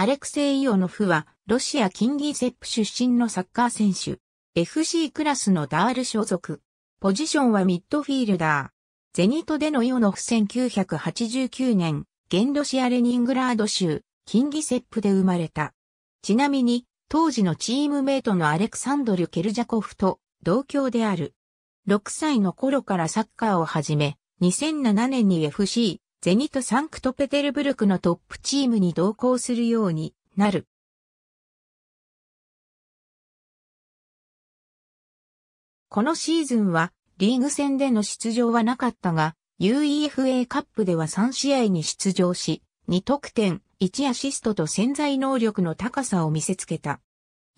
アレクセイ・イオノフは、ロシアキンギセップ出身のサッカー選手。FC クラスのダール所属。ポジションはミッドフィールダー。ゼニトでのイオノフ1989年、現ロシアレニングラード州、キンギセップで生まれた。ちなみに、当時のチームメイトのアレクサンドル・ケルジャコフと同郷である。6歳の頃からサッカーを始め、2007年に FC ゼニト・サンクトペテルブルクのトップチームに同行するようになる。このシーズンはリーグ戦での出場はなかったが、UEFA カップでは3試合に出場し、2得点、1アシストと潜在能力の高さを見せつけた。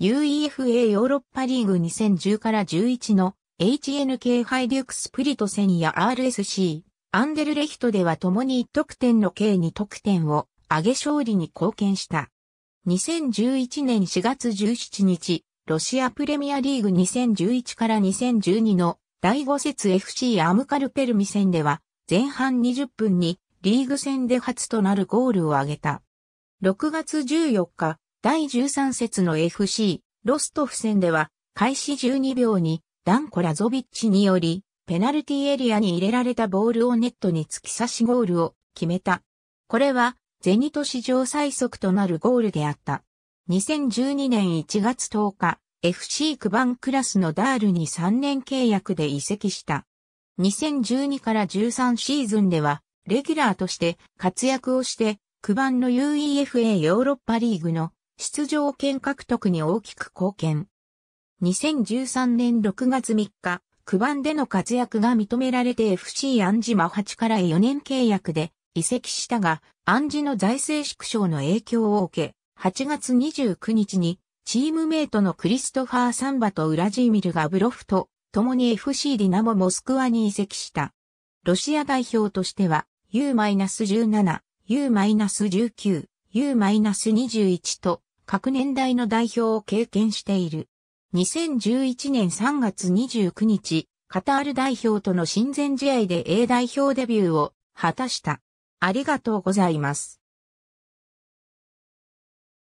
UEFA ヨーロッパリーグ2010から11の HNK ハイデュクスプリトセンや RSC アンデルレヒトでは共に1得点の計2得点を上げ勝利に貢献した。2011年4月17日、ロシアプレミアリーグ2011から2012の第5節 FC アムカルペルミ戦では前半20分にリーグ戦で初となるゴールを挙げた。6月14日、第13節の FC ロストフ戦では開始12秒にダンコラゾビッチによりペナルティエリアに入れられたボールをネットに突き刺しゴールを決めた。これは、ゼニト史上最速となるゴールであった。2012年1月10日、FC バ番クラスのダールに3年契約で移籍した。2012から13シーズンでは、レギュラーとして活躍をして、バ番の UEFA ヨーロッパリーグの出場権獲得に大きく貢献。2013年6月3日、9番での活躍が認められて FC アンジマから4年契約で移籍したが、アンジの財政縮小の影響を受け、8月29日にチームメイトのクリストファー・サンバとウラジーミル・ガブロフと共に FC ディナモ・モスクワに移籍した。ロシア代表としては U-17、U-19、U-21 と各年代の代表を経験している。2011年3月29日、カタール代表との親善試合で A 代表デビューを果たした。ありがとうございます。